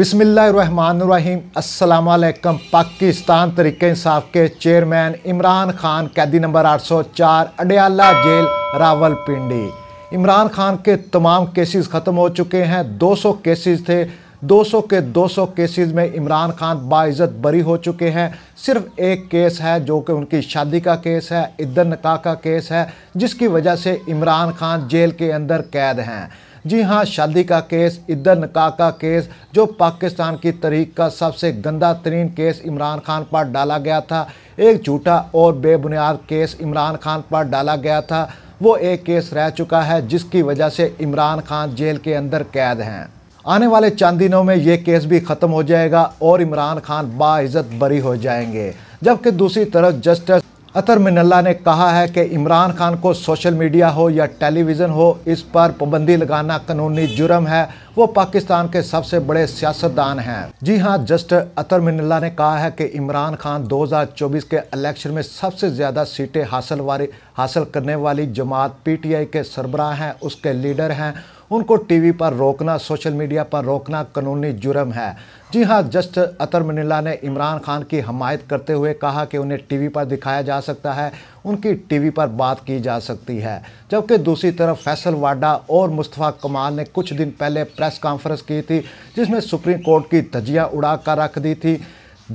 बिसमीम असलकम पाकिस्तान तरीके इंसाफ के चेयरमैन इमरान खान कैदी नंबर 804 अडयाला जेल रावलपिंडी इमरान खान के तमाम केसेस ख़त्म हो चुके हैं 200 केसेस थे 200 के 200 केसेस में इमरान खान बाइज़त बरी हो चुके हैं सिर्फ एक केस है जो कि उनकी शादी का केस है इद्दत नका का केस है जिसकी वजह से इमरान खान जेल के अंदर कैद हैं जी हाँ शादी का केस इधर निका का केस जो पाकिस्तान की तरीक का सबसे गंदा तरीन केस इमरान खान पर डाला गया था एक झूठा और बेबुनियाद केस इमरान खान पर डाला गया था वो एक केस रह चुका है जिसकी वजह से इमरान खान जेल के अंदर कैद हैं आने वाले चंद दिनों में ये केस भी ख़त्म हो जाएगा और इमरान खान बाज़त बरी हो जाएंगे जबकि दूसरी तरफ जस्टिस अतर मिनल्ला ने कहा है कि इमरान खान को सोशल मीडिया हो या टेलीविज़न हो इस पर पाबंदी लगाना कानूनी जुर्म है वो पाकिस्तान के सबसे बड़े सियासतदान हैं जी हाँ जस्ट अतर मिनल्ला ने कहा है कि इमरान खान 2024 के इलेक्शन में सबसे ज़्यादा सीटें हासिल वाली हासिल करने वाली जमात पीटीआई के सरबराह हैं उसके लीडर हैं उनको टीवी पर रोकना सोशल मीडिया पर रोकना कानूनी जुर्म है जी हाँ जस्ट अतर मनीला ने इमरान खान की हमायत करते हुए कहा कि उन्हें टीवी पर दिखाया जा सकता है उनकी टीवी पर बात की जा सकती है जबकि दूसरी तरफ फैसल वाडा और मुस्तफ़ा कमाल ने कुछ दिन पहले प्रेस कॉन्फ्रेंस की थी जिसमें सुप्रीम कोर्ट की धजिया उड़ा कर रख दी थी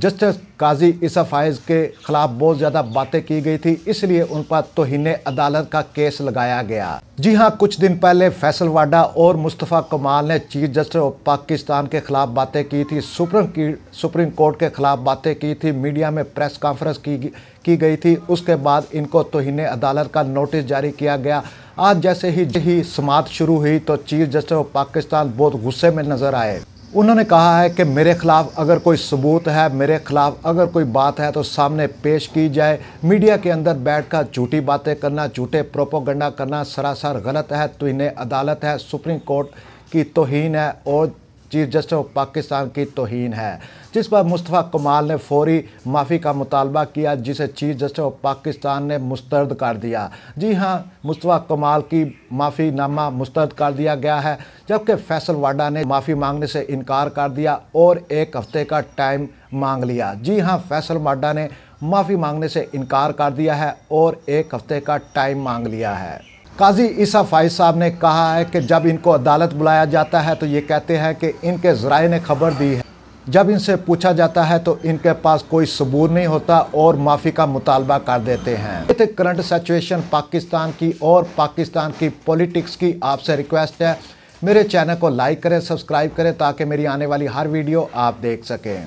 जस्टिस काजी इसा फायज़ के खिलाफ बहुत ज़्यादा बातें की गई थी इसलिए उन पर तोहन अदालत का केस लगाया गया जी हाँ कुछ दिन पहले फैसल वाडा और मुस्तफ़ा कमाल ने चीफ जस्टिस ऑफ पाकिस्तान के खिलाफ बातें की थी सुप्रीम सुप्रीम कोर्ट के खिलाफ बातें की थी मीडिया में प्रेस कॉन्फ्रेंस की की गई थी उसके बाद इनको तोहिने अदालत का नोटिस जारी किया गया आज जैसे ही ही समात शुरू हुई तो चीफ जस्टिस ऑफ पाकिस्तान बहुत गुस्से में नजर आए उन्होंने कहा है कि मेरे खिलाफ़ अगर कोई सबूत है मेरे खिलाफ़ अगर कोई बात है तो सामने पेश की जाए मीडिया के अंदर बैठकर झूठी बातें करना झूठे प्रोपोगंडा करना सरासर गलत है तो इन्हें अदालत है सुप्रीम कोर्ट की तोहन है और चीफ जस्टिस ऑफ पाकिस्तान की तोहन है जिस पर मुस्तफ़ा कमाल ने फौरी माफ़ी का मुतालबा किया जिसे चीफ जस्टिस ऑफ पाकिस्तान ने मुस्तरद कर दिया जी हाँ मुस्तफ़ा कमाल की माफी नामा मुस्तरद कर दिया गया है जबकि फैसल वाडा ने माफ़ी मांगने से इनकार कर दिया और एक हफ्ते का टाइम मांग लिया जी हाँ फैसल वाडा ने माफ़ी मांगने से इनकार कर दिया है और एक हफ्ते का टाइम मांग लिया है काजी ईसा फाइज साहब ने कहा है कि जब इनको अदालत बुलाया जाता है तो ये कहते हैं कि इनके ज़राए ने खबर दी है जब इनसे पूछा जाता है तो इनके पास कोई सबूत नहीं होता और माफ़ी का मुतालबा कर देते हैं तो करंट सिचुएशन पाकिस्तान की और पाकिस्तान की पॉलिटिक्स की आपसे रिक्वेस्ट है मेरे चैनल को लाइक करें सब्सक्राइब करें ताकि मेरी आने वाली हर वीडियो आप देख सकें